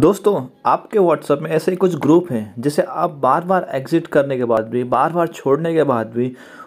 दोस्तों आपके व्हाट्सएप में ऐसे कुछ ग्रुप हैं जिसे आप बार बार एग्ज़िट करने के बाद भी बार बार छोड़ने के बाद भी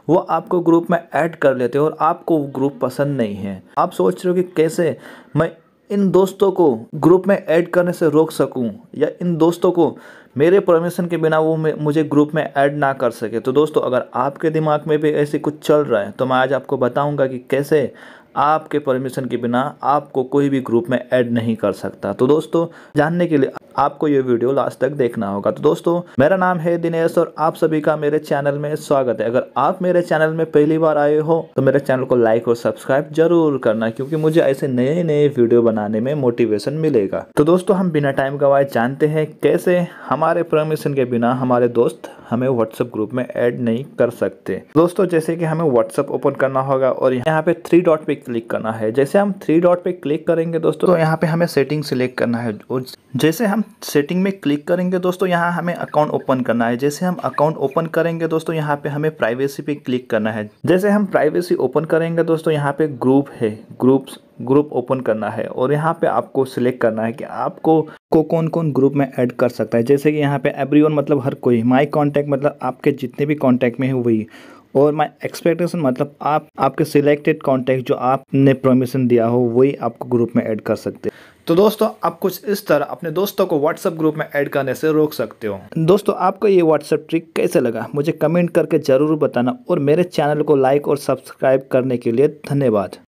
वो आपको ग्रुप में ऐड कर लेते हो और आपको वो ग्रुप पसंद नहीं है आप सोच रहे हो कि कैसे मैं इन दोस्तों को ग्रुप में ऐड करने से रोक सकूं या इन दोस्तों को मेरे परमिशन के बिना वो मुझे ग्रुप में ऐड ना कर सके तो दोस्तों अगर आपके दिमाग में भी ऐसे कुछ चल रहा है तो मैं आज आपको बताऊंगा कि कैसे आपके परमिशन के बिना आपको कोई भी ग्रुप में ऐड नहीं कर सकता तो दोस्तों जानने के लिए आपको ये वीडियो लास्ट तक देखना होगा तो दोस्तों मेरा नाम है दिनेश और आप सभी का मेरे चैनल में स्वागत है अगर आप मेरे चैनल में पहली बार आए हो तो मेरे चैनल को लाइक और सब्सक्राइब जरूर करना क्योंकि मुझे ऐसे नए नए वीडियो बनाने में मोटिवेशन मिलेगा तो दोस्तों हम बिना टाइम गवाए जानते हैं कैसे हमारे परमिशन के बिना हमारे दोस्त हमें व्हाट्सएप ग्रुप में एड नहीं कर सकते दोस्तों जैसे कि हमें व्हाट्सएप ओपन करना होगा और यहाँ पे थ्री डॉट पे क्लिक करना है जैसे हम थ्री डॉट पे क्लिक करेंगे दोस्तों तो यहाँ पे हमें सेटिंग सिलेक्ट करना है और जैसे हम सेटिंग में क्लिक करेंगे दोस्तों यहाँ हमें अकाउंट ओपन करना है जैसे हम अकाउंट ओपन करेंगे दोस्तों यहाँ पे हमें प्राइवेसी पे क्लिक करना है जैसे हम प्राइवेसी ओपन करेंगे दोस्तों यहाँ पे ग्रुप है ग्रुप्स ग्रुप ओपन करना है और यहाँ पे आपको सिलेक्ट करना है कि आपको को कौन कौन ग्रुप में ऐड कर सकता है जैसे कि यहाँ पे एवरीवन मतलब हर कोई माय कांटेक्ट मतलब आपके जितने भी कांटेक्ट में है वही और माय एक्सपेक्टेशन मतलब आप आपके सिलेक्टेड कॉन्टैक्ट जो आपने परमिशन दिया हो वही आपको ग्रुप में ऐड कर सकते तो दोस्तों आप कुछ इस तरह अपने दोस्तों को व्हाट्सअप ग्रुप में ऐड करने से रोक सकते हो दोस्तों आपको ये व्हाट्सअप ट्रिक कैसे लगा मुझे कमेंट करके ज़रूर बताना और मेरे चैनल को लाइक और सब्सक्राइब करने के लिए धन्यवाद